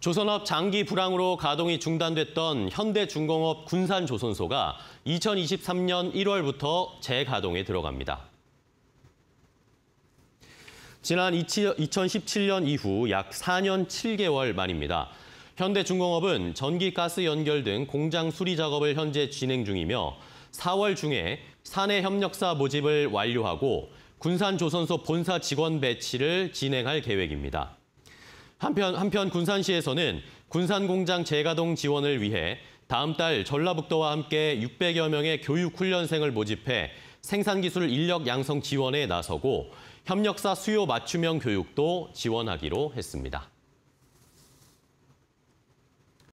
조선업 장기 불황으로 가동이 중단됐던 현대중공업 군산조선소가 2023년 1월부터 재가동에 들어갑니다. 지난 2017년 이후 약 4년 7개월 만입니다. 현대중공업은 전기, 가스 연결 등 공장 수리 작업을 현재 진행 중이며 4월 중에 사내 협력사 모집을 완료하고 군산조선소 본사 직원 배치를 진행할 계획입니다. 한편, 한편 군산시에서는 군산공장 재가동 지원을 위해 다음 달 전라북도와 함께 600여 명의 교육훈련생을 모집해 생산기술 인력 양성 지원에 나서고 협력사 수요 맞춤형 교육도 지원하기로 했습니다.